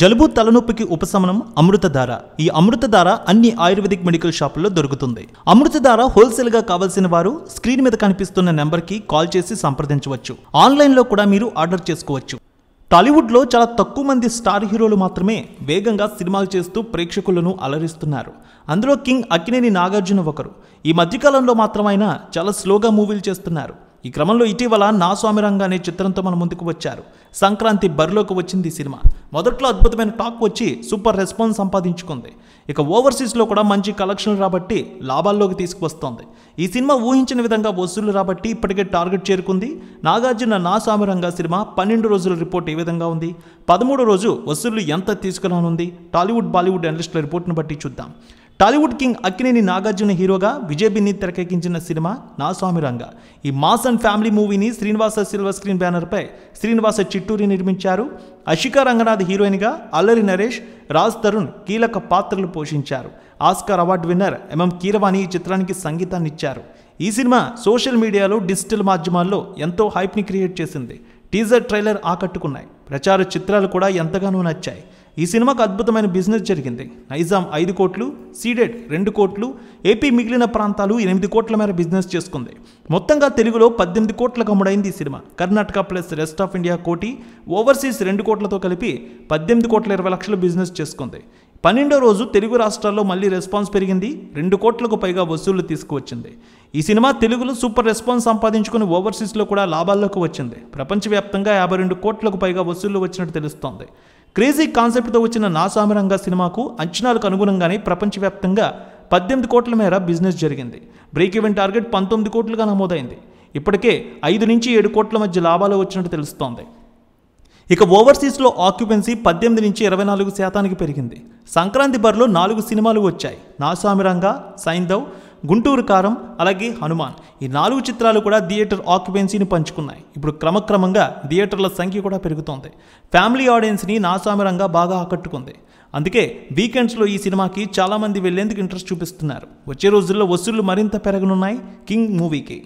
జలుబు తలనొప్పికి ఉపశమనం అమృతధార ఈ అమృతధార అన్ని ఆయుర్వేదిక్ మెడికల్ షాపుల్లో దొరుకుతుంది అమృతధార హోల్సేల్గా కావాల్సిన వారు స్క్రీన్ మీద కనిపిస్తున్న నెంబర్కి కాల్ చేసి సంప్రదించవచ్చు ఆన్లైన్లో కూడా మీరు ఆర్డర్ చేసుకోవచ్చు టాలీవుడ్లో చాలా తక్కువ మంది స్టార్ హీరోలు మాత్రమే వేగంగా సినిమాలు చేస్తూ ప్రేక్షకులను అలరిస్తున్నారు అందులో కింగ్ అక్కినేని నాగార్జున ఒకరు ఈ మధ్యకాలంలో మాత్రం చాలా స్లోగా మూవీలు చేస్తున్నారు ఈ క్రమంలో ఇటీవల నా స్వామి రంగ అనే చిత్రంతో మన ముందుకు వచ్చారు సంక్రాంతి బరిలోకి వచ్చింది ఈ సినిమా మొదట్లో అద్భుతమైన టాక్ వచ్చి సూపర్ రెస్పాన్స్ సంపాదించుకుంది ఇక ఓవర్సీస్లో కూడా మంచి కలెక్షన్లు రాబట్టి లాభాల్లోకి తీసుకువస్తోంది ఈ సినిమా ఊహించిన విధంగా వసూళ్లు రాబట్టి ఇప్పటికే టార్గెట్ చేరుకుంది నాగార్జున నా స్వామి రంగ సినిమా పన్నెండు రోజుల రిపోర్ట్ ఏ విధంగా ఉంది పదమూడు రోజు వసూళ్లు ఎంత తీసుకురానుంది టాలీవుడ్ బాలీవుడ్ అనలిస్టుల రిపోర్ట్ను బట్టి చూద్దాం టాలీవుడ్ కింగ్ అక్కినేని నాగార్జున హీరోగా విజయ్ బిన్ని తెరకెక్కించిన సినిమా నా రంగ ఈ మాస్ అండ్ ఫ్యామిలీ మూవీని శ్రీనివాస సిల్వర్ స్క్రీన్ బ్యానర్పై శ్రీనివాస చిట్టూరి నిర్మించారు అషిక రంగనాథ్ హీరోయిన్గా అల్లరి నరేష్ రాజ్ తరుణ్ కీలక పాత్రలు పోషించారు Oscar award winner MM Keeravani ఈ చిత్రానికి సంగీతాన్ని ఇచ్చారు ఈ సినిమా సోషల్ మీడియాలో డిజిటల్ మాధ్యమాల్లో ఎంతో హైప్ని క్రియేట్ చేసింది టీజర్ ట్రైలర్ ఆకట్టుకున్నాయి ప్రచార చిత్రాలు కూడా ఎంతగానో నచ్చాయి ఈ సినిమాకు అద్భుతమైన బిజినెస్ జరిగింది నైజాం ఐదు కోట్లు సీడెడ్ రెండు కోట్లు ఏపీ మిగిలిన ప్రాంతాలు ఎనిమిది కోట్ల మేర బిజినెస్ చేసుకుంది మొత్తంగా తెలుగులో పద్దెనిమిది కోట్లకు అమ్ముడైంది ఈ cinema Karnataka plus rest of India కోటి ఓవర్సీస్ రెండు కోట్లతో కలిపి పద్దెనిమిది కోట్ల ఇరవై లక్షల బిజినెస్ చేసుకుంది పన్నెండో రోజు తెలుగు రాష్ట్రాల్లో మళ్ళీ రెస్పాన్స్ పెరిగింది రెండు కోట్లకు పైగా వసూళ్లు తీసుకువచ్చింది ఈ సినిమా తెలుగులో సూపర్ రెస్పాన్స్ సంపాదించుకుని ఓవర్సీస్లో కూడా లాభాల్లోకి వచ్చింది ప్రపంచవ్యాప్తంగా యాభై రెండు కోట్లకు పైగా వసూళ్లు వచ్చినట్టు తెలుస్తోంది క్రేజీ కాన్సెప్ట్తో వచ్చిన నాసామరంగ సినిమాకు అంచనాలకు అనుగుణంగానే ప్రపంచవ్యాప్తంగా పద్దెనిమిది కోట్ల మేర బిజినెస్ జరిగింది బ్రేక్ ఈవెన్ టార్గెట్ పంతొమ్మిది కోట్లుగా నమోదైంది ఇప్పటికే ఐదు నుంచి ఏడు కోట్ల మధ్య లాభాలు వచ్చినట్టు తెలుస్తోంది ఇక ఓవర్సీస్లో ఆక్యుపెన్సీ పద్దెనిమిది నుంచి ఇరవై నాలుగు శాతానికి పెరిగింది సంక్రాంతి బరిలో నాలుగు సినిమాలు వచ్చాయి రంగ సైంధవ్ గుంటూరు కారం అలాగే హనుమాన్ ఈ నాలుగు చిత్రాలు కూడా థియేటర్ ఆక్యుపెన్సీని పంచుకున్నాయి ఇప్పుడు క్రమక్రమంగా థియేటర్ల సంఖ్య కూడా పెరుగుతోంది ఫ్యామిలీ ఆడియన్స్ని నాసామిరంగా బాగా ఆకట్టుకుంది అందుకే వీకెండ్స్లో ఈ సినిమాకి చాలామంది వెళ్లేందుకు ఇంట్రెస్ట్ చూపిస్తున్నారు వచ్చే రోజుల్లో వసూళ్లు మరింత పెరగనున్నాయి కింగ్ మూవీకి